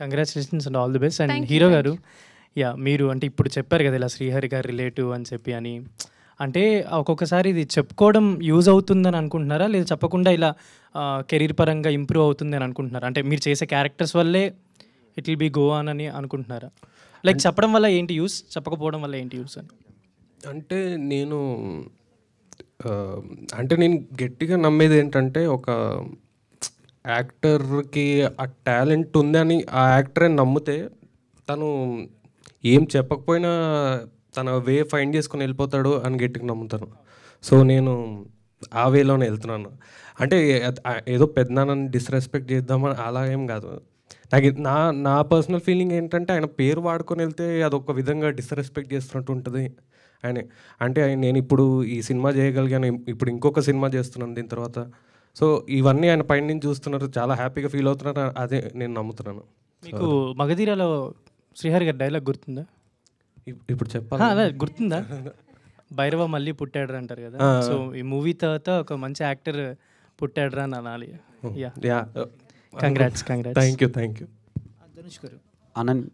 congratulations and all the best and hero గారు yeah మీరు అంటే ఇప్పుడు చెప్పారు కదా ఇలా శ్రీహరి గారు రిలేటివ్ అని చెప్పి అని అంటే ఒక్కొక్కసారి ఇది చెప్పుకోవడం యూజ్ అవుతుందని అనుకుంటున్నారా లేదా చెప్పకుండా ఇలా కెరీర్ పరంగా ఇంప్రూవ్ అవుతుంది అని అనుకుంటున్నారా అంటే మీరు చేసే క్యారెక్టర్స్ వల్లే ఇట్ విల్ బీ గో అని అనుకుంటున్నారా లైక్ చెప్పడం వల్ల ఏంటి యూస్ చెప్పకపోవడం వల్ల ఏంటి యూస్ అని అంటే నేను అంటే నేను గట్టిగా నమ్మేది ఏంటంటే ఒక యాక్టర్కి ఆ టాలెంట్ ఉందని ఆ యాక్టరే నమ్మితే తను ఏం చెప్పకపోయినా తన వే ఫైండ్ చేసుకుని వెళ్ళిపోతాడు అని గట్టికి నమ్ముతాను సో నేను ఆ వేలోనే వెళ్తున్నాను అంటే ఏదో పెద్దనాన్నని డిస్రెస్పెక్ట్ చేద్దామని అలా ఏం కాదు నాకు నా నా పర్సనల్ ఫీలింగ్ ఏంటంటే ఆయన పేరు వాడుకొని వెళ్తే అదొక విధంగా డిస్రెస్పెక్ట్ చేస్తున్నట్టు ఉంటుంది ఆయన అంటే నేను ఇప్పుడు ఈ సినిమా చేయగలిగాను ఇప్పుడు ఇంకొక సినిమా చేస్తున్నాను దీని తర్వాత సో ఇవన్నీ ఆయన పైన నుంచి చూస్తున్నారు చాలా హ్యాపీగా ఫీల్ అవుతున్నారు అదే నేను నమ్ముతున్నాను మీకు మగధీరాలో శ్రీహరి గారి డైలాగ్ గుర్తుందా ఇప్పుడు చెప్పాలి గుర్తుందా భైరవ మళ్ళీ పుట్టాడు అంటారు కదా సో ఈ మూవీ తర్వాత ఒక మంచి యాక్టర్ పుట్టాడు రా అనాలి yeah congrats congrats thank you thank you Dhanush